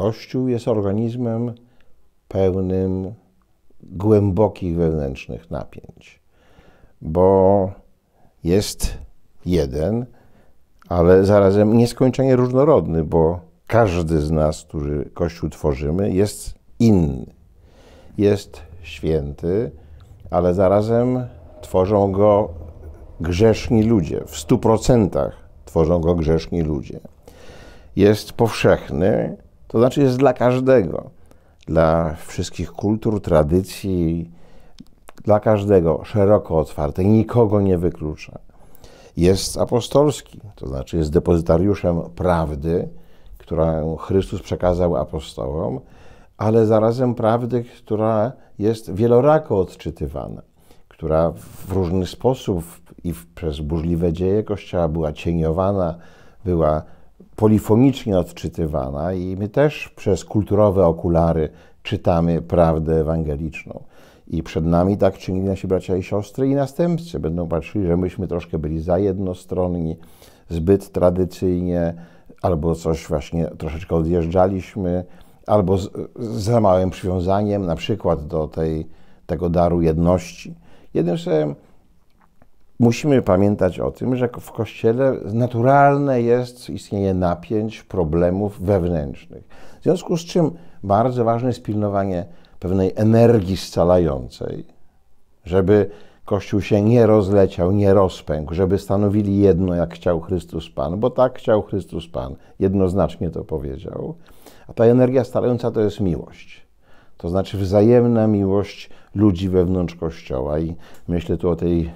Kościół jest organizmem pełnym głębokich wewnętrznych napięć, bo jest jeden, ale zarazem nieskończenie różnorodny, bo każdy z nas, który Kościół tworzymy, jest inny. Jest święty, ale zarazem tworzą go grzeszni ludzie. W stu procentach tworzą go grzeszni ludzie. Jest powszechny, to znaczy jest dla każdego, dla wszystkich kultur, tradycji, dla każdego szeroko otwarte, nikogo nie wyklucza. Jest apostolski, to znaczy jest depozytariuszem prawdy, którą Chrystus przekazał apostołom, ale zarazem prawdy, która jest wielorako odczytywana, która w różny sposób i przez burzliwe dzieje Kościoła była cieniowana, była polifonicznie odczytywana i my też przez kulturowe okulary czytamy prawdę ewangeliczną. I przed nami tak czynili nasi bracia i siostry i następcy. Będą patrzyli, że myśmy troszkę byli za jednostronni, zbyt tradycyjnie, albo coś właśnie troszeczkę odjeżdżaliśmy, albo z, za małym przywiązaniem na przykład do tej, tego daru jedności. Jednym słowem, Musimy pamiętać o tym, że w Kościele naturalne jest istnienie napięć, problemów wewnętrznych. W związku z czym bardzo ważne jest pilnowanie pewnej energii scalającej, żeby Kościół się nie rozleciał, nie rozpękł, żeby stanowili jedno, jak chciał Chrystus Pan, bo tak chciał Chrystus Pan, jednoznacznie to powiedział. A ta energia scalająca to jest miłość. To znaczy wzajemna miłość ludzi wewnątrz Kościoła. I myślę tu o tej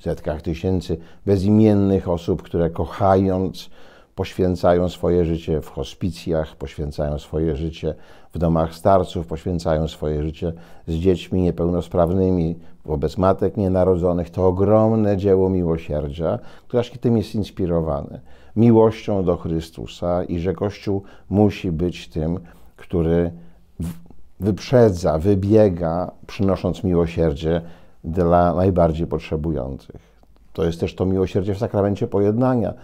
setkach tysięcy bezimiennych osób, które kochając, poświęcają swoje życie w hospicjach, poświęcają swoje życie w domach starców, poświęcają swoje życie z dziećmi niepełnosprawnymi, wobec matek nienarodzonych. To ogromne dzieło miłosierdzia, które aż tym jest inspirowane. Miłością do Chrystusa i że Kościół musi być tym, który wyprzedza, wybiega, przynosząc miłosierdzie dla najbardziej potrzebujących. To jest też to miłosierdzie w sakramencie pojednania.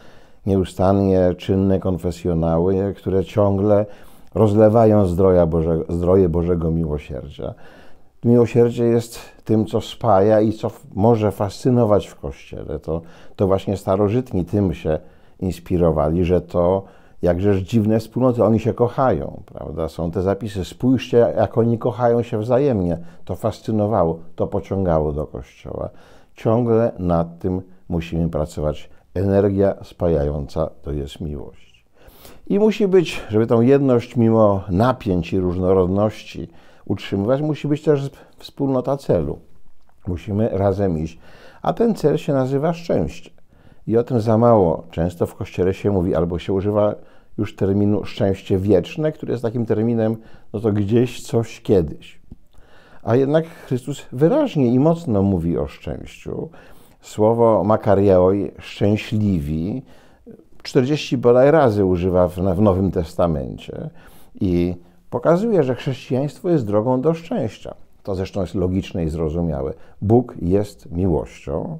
Nieustannie czynne konfesjonały, które ciągle rozlewają zdroja zdroje Bożego miłosierdzia. Miłosierdzie jest tym, co spaja i co może fascynować w Kościele. To, to właśnie starożytni tym się inspirowali, że to jakżeż dziwne wspólnoty, oni się kochają, prawda? Są te zapisy, spójrzcie, jak oni kochają się wzajemnie. To fascynowało, to pociągało do kościoła. Ciągle nad tym musimy pracować. Energia spajająca to jest miłość. I musi być, żeby tą jedność mimo napięć i różnorodności utrzymywać, musi być też wspólnota celu. Musimy razem iść. A ten cel się nazywa szczęście. I o tym za mało często w kościele się mówi, albo się używa już terminu szczęście wieczne, który jest takim terminem, no to gdzieś coś kiedyś. A jednak Chrystus wyraźnie i mocno mówi o szczęściu. Słowo makarioi, szczęśliwi, 40 bodaj razy używa w, w Nowym Testamencie i pokazuje, że chrześcijaństwo jest drogą do szczęścia. To zresztą jest logiczne i zrozumiałe. Bóg jest miłością,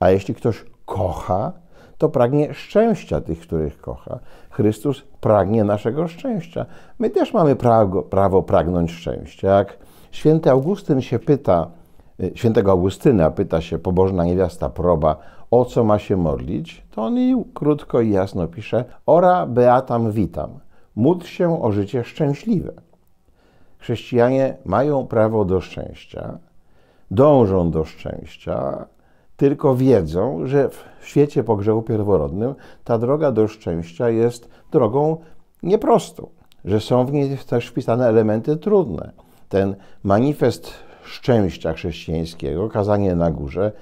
a jeśli ktoś kocha, to pragnie szczęścia tych, których kocha. Chrystus pragnie naszego szczęścia. My też mamy prawo, prawo pragnąć szczęścia. Jak święty Augustyn się pyta, y, świętego Augustyna pyta się pobożna niewiasta proba, o co ma się modlić, to on jej krótko i jasno pisze: Ora beatam witam, módl się o życie szczęśliwe. Chrześcijanie mają prawo do szczęścia, dążą do szczęścia, tylko wiedzą, że w świecie pogrzebu pierworodnym ta droga do szczęścia jest drogą nieprostą, że są w niej też wpisane elementy trudne. Ten manifest szczęścia chrześcijańskiego, kazanie na górze,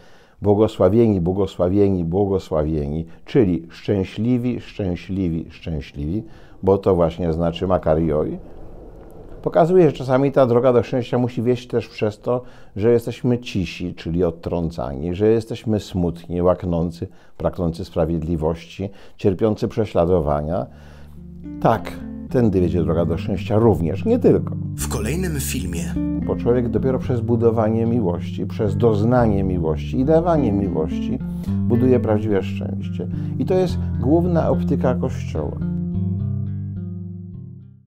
błogosławieni, błogosławieni, błogosławieni, czyli szczęśliwi, szczęśliwi, szczęśliwi, bo to właśnie znaczy makarioi, pokazuje, że czasami ta droga do szczęścia musi wieść też przez to, że jesteśmy cisi, czyli odtrącani, że jesteśmy smutni, łaknący, pragnący sprawiedliwości, cierpiący prześladowania. Tak, tędy wiedzie droga do szczęścia również, nie tylko. W kolejnym filmie. Bo człowiek dopiero przez budowanie miłości, przez doznanie miłości i dawanie miłości buduje prawdziwe szczęście. I to jest główna optyka Kościoła.